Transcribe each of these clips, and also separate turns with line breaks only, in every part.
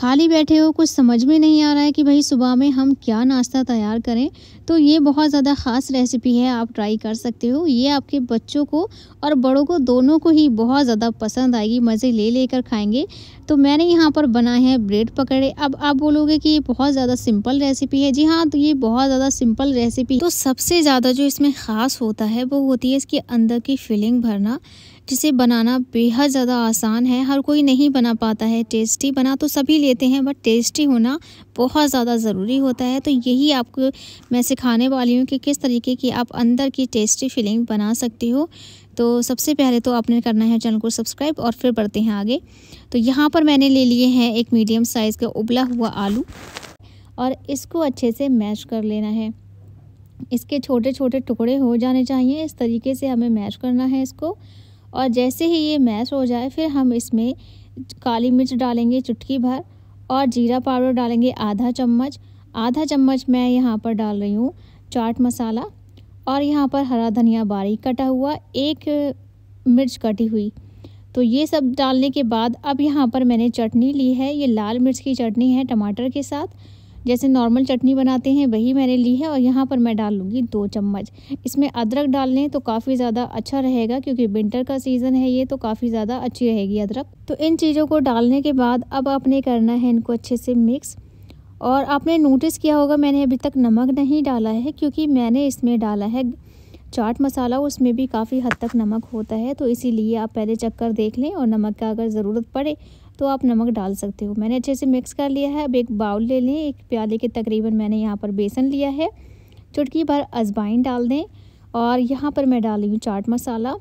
खाली बैठे हो कुछ समझ में नहीं आ रहा है कि भाई सुबह में हम क्या नाश्ता तैयार करें तो ये बहुत ज़्यादा ख़ास रेसिपी है आप ट्राई कर सकते हो ये आपके बच्चों को और बड़ों को दोनों को ही बहुत ज़्यादा पसंद आएगी मज़े ले लेकर खाएंगे तो मैंने यहाँ पर बनाए हैं ब्रेड पकड़े अब आप बोलोगे कि ये बहुत ज़्यादा सिंपल रेसिपी है जी हाँ तो ये बहुत ज़्यादा सिंपल रेसिपी तो सबसे ज़्यादा जो इसमें ख़ास होता है वो होती है इसके अंदर की फिलिंग भरना जिसे बनाना बेहद ज़्यादा आसान है हर कोई नहीं बना पाता है टेस्टी बना तो सभी लेते हैं बट टेस्टी होना बहुत ज़्यादा ज़रूरी होता है तो यही आपको मैं सिखाने वाली हूँ कि किस तरीके की आप अंदर की टेस्टी फीलिंग बना सकते हो तो सबसे पहले तो आपने करना है चैनल को सब्सक्राइब और फिर बढ़ते हैं आगे तो यहाँ पर मैंने ले लिए हैं एक मीडियम साइज़ का उबला हुआ आलू और इसको अच्छे से मैश कर लेना है इसके छोटे छोटे टुकड़े हो जाने चाहिए इस तरीके से हमें मैश करना है इसको और जैसे ही ये मैश हो जाए फिर हम इसमें काली मिर्च डालेंगे चुटकी भर और जीरा पाउडर डालेंगे आधा चम्मच आधा चम्मच मैं यहाँ पर डाल रही हूँ चाट मसाला और यहाँ पर हरा धनिया बारीक कटा हुआ एक मिर्च कटी हुई तो ये सब डालने के बाद अब यहाँ पर मैंने चटनी ली है ये लाल मिर्च की चटनी है टमाटर के साथ जैसे नॉर्मल चटनी बनाते हैं वही मैंने ली है और यहाँ पर मैं डाल लूँगी दो चम्मच इसमें अदरक डाल लें तो काफ़ी ज़्यादा अच्छा रहेगा क्योंकि विंटर का सीज़न है ये तो काफ़ी ज़्यादा अच्छी रहेगी अदरक तो इन चीज़ों को डालने के बाद अब आपने करना है इनको अच्छे से मिक्स और आपने नोटिस किया होगा मैंने अभी तक नमक नहीं डाला है क्योंकि मैंने इसमें डाला है चाट मसाला उसमें भी काफ़ी हद तक नमक होता है तो इसीलिए आप पहले चक्कर देख लें और नमक का अगर ज़रूरत पड़े तो आप नमक डाल सकते हो मैंने अच्छे से मिक्स कर लिया है अब एक बाउल ले लें एक प्याले के तकरीबन मैंने यहाँ पर बेसन लिया है चुटकी भर अजवाइन डाल दें और यहाँ पर मैं डाली हूँ चाट मसाला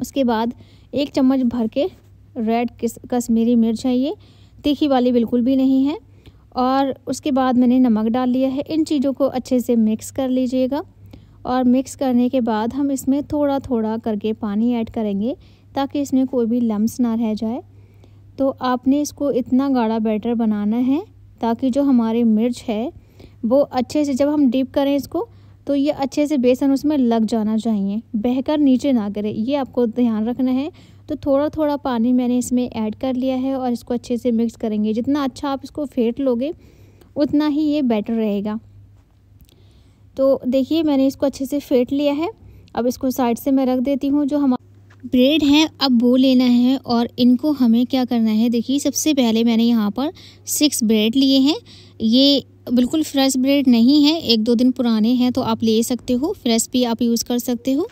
उसके बाद एक चम्मच भर के रेड कश्मीरी मिर्च है ये तीखी वाली बिल्कुल भी नहीं है और उसके बाद मैंने नमक डाल लिया है इन चीज़ों को अच्छे से मिक्स कर लीजिएगा और मिक्स करने के बाद हम इसमें थोड़ा थोड़ा करके पानी ऐड करेंगे ताकि इसमें कोई भी लम्ब ना रह जाए तो आपने इसको इतना गाढ़ा बैटर बनाना है ताकि जो हमारी मिर्च है वो अच्छे से जब हम डिप करें इसको तो ये अच्छे से बेसन उसमें लग जाना चाहिए बहकर नीचे ना करें ये आपको ध्यान रखना है तो थोड़ा थोड़ा पानी मैंने इसमें ऐड कर लिया है और इसको अच्छे से मिक्स करेंगे जितना अच्छा आप इसको फेंट लोगे उतना ही ये बेटर रहेगा तो देखिए मैंने इसको अच्छे से फेंट लिया है अब इसको साइड से मैं रख देती हूँ जो हम ब्रेड हैं अब वो लेना है और इनको हमें क्या करना है देखिए सबसे पहले मैंने यहाँ पर सिक्स ब्रेड लिए हैं ये बिल्कुल फ्रेश ब्रेड नहीं है एक दो दिन पुराने हैं तो आप ले सकते हो फ्रेश भी आप यूज़ कर सकते हो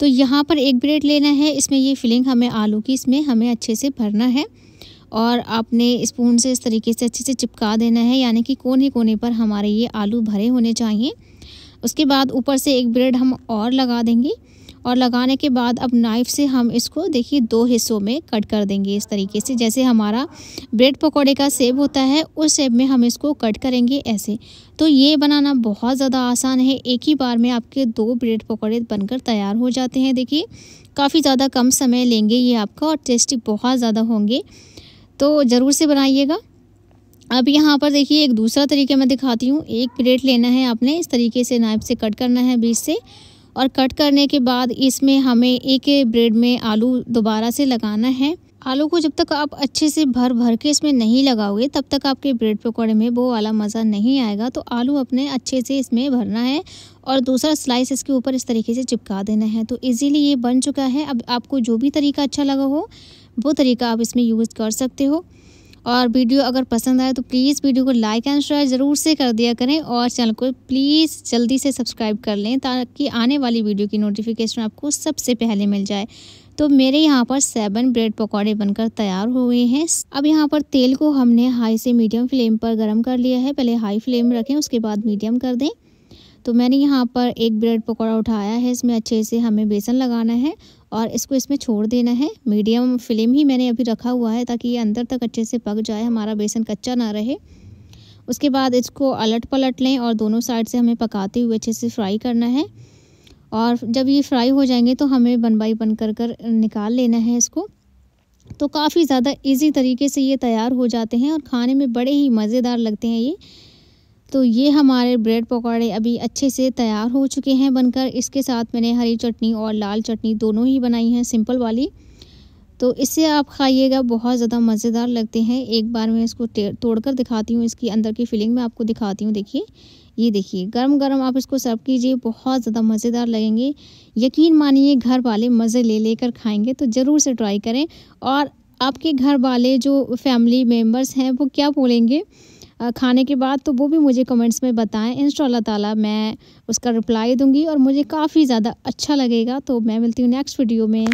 तो यहाँ पर एक ब्रेड लेना है इसमें ये फिलिंग हमें आलू की इसमें हमें अच्छे से भरना है और आपने स्पून से इस तरीके से अच्छे से चिपका देना है यानी कि कोने कोने पर हमारे ये आलू भरे होने चाहिए उसके बाद ऊपर से एक ब्रेड हम और लगा देंगे और लगाने के बाद अब नाइफ़ से हम इसको देखिए दो हिस्सों में कट कर देंगे इस तरीके से जैसे हमारा ब्रेड पकौड़े का सेब होता है उस सेब में हम इसको कट करेंगे ऐसे तो ये बनाना बहुत ज़्यादा आसान है एक ही बार में आपके दो ब्रेड पकौड़े बनकर तैयार हो जाते हैं देखिए काफ़ी ज़्यादा कम समय लेंगे ये आपका और टेस्टी बहुत ज़्यादा होंगे तो ज़रूर से बनाइएगा अब यहाँ पर देखिए एक दूसरा तरीके मैं दिखाती हूँ एक प्लेट लेना है आपने इस तरीके से नाइफ से कट करना है बीच से और कट करने के बाद इसमें हमें एक ब्रेड में आलू दोबारा से लगाना है आलू को जब तक आप अच्छे से भर भर के इसमें नहीं लगाओगे तब तक आपके ब्रेड पकौड़े में वो वाला मज़ा नहीं आएगा तो आलू अपने अच्छे से इसमें भरना है और दूसरा स्लाइस इसके ऊपर इस तरीके से चिपका देना है तो इजीली ये बन चुका है अब आपको जो भी तरीका अच्छा लगा हो वो तरीका आप इसमें यूज़ कर सकते हो और वीडियो अगर पसंद आए तो प्लीज़ वीडियो को लाइक एंड शेयर ज़रूर से कर दिया करें और चैनल को प्लीज़ जल्दी से सब्सक्राइब कर लें ताकि आने वाली वीडियो की नोटिफिकेशन आपको सबसे पहले मिल जाए तो मेरे यहाँ पर सेवन ब्रेड पकौड़े बनकर तैयार हुए हैं अब यहाँ पर तेल को हमने हाई से मीडियम फ्लेम पर गर्म कर लिया है पहले हाई फ्लेम रखें उसके बाद मीडियम कर दें तो मैंने यहाँ पर एक ब्रेड पकौड़ा उठाया है इसमें अच्छे से हमें बेसन लगाना है और इसको इसमें छोड़ देना है मीडियम फ्लेम ही मैंने अभी रखा हुआ है ताकि ये अंदर तक अच्छे से पक जाए हमारा बेसन कच्चा ना रहे उसके बाद इसको अलट पलट लें और दोनों साइड से हमें पकाते हुए अच्छे से फ्राई करना है और जब ये फ्राई हो जाएंगे तो हमें बन बाई बन कर कर निकाल लेना है इसको तो काफ़ी ज़्यादा इजी तरीके से ये तैयार हो जाते हैं और खाने में बड़े ही मज़ेदार लगते हैं ये तो ये हमारे ब्रेड पकौड़े अभी अच्छे से तैयार हो चुके हैं बनकर इसके साथ मैंने हरी चटनी और लाल चटनी दोनों ही बनाई हैं सिंपल वाली तो इससे आप खाइएगा बहुत ज़्यादा मज़ेदार लगते हैं एक बार मैं इसको तोड़कर दिखाती हूँ इसकी अंदर की फीलिंग मैं आपको दिखाती हूँ देखिए ये देखिए गर्म गर्म आप इसको सर्व कीजिए बहुत ज़्यादा मज़ेदार लगेंगे यकीन मानिए घर वाले मज़े ले लेकर खाएंगे तो ज़रूर से ट्राई करें और आपके घर वाले जो फैमिली मेम्बर्स हैं वो क्या बोलेंगे खाने के बाद तो वो भी मुझे कमेंट्स में बताएं इन ताला मैं उसका रिप्लाई दूंगी और मुझे काफ़ी ज़्यादा अच्छा लगेगा तो मैं मिलती हूँ नेक्स्ट वीडियो में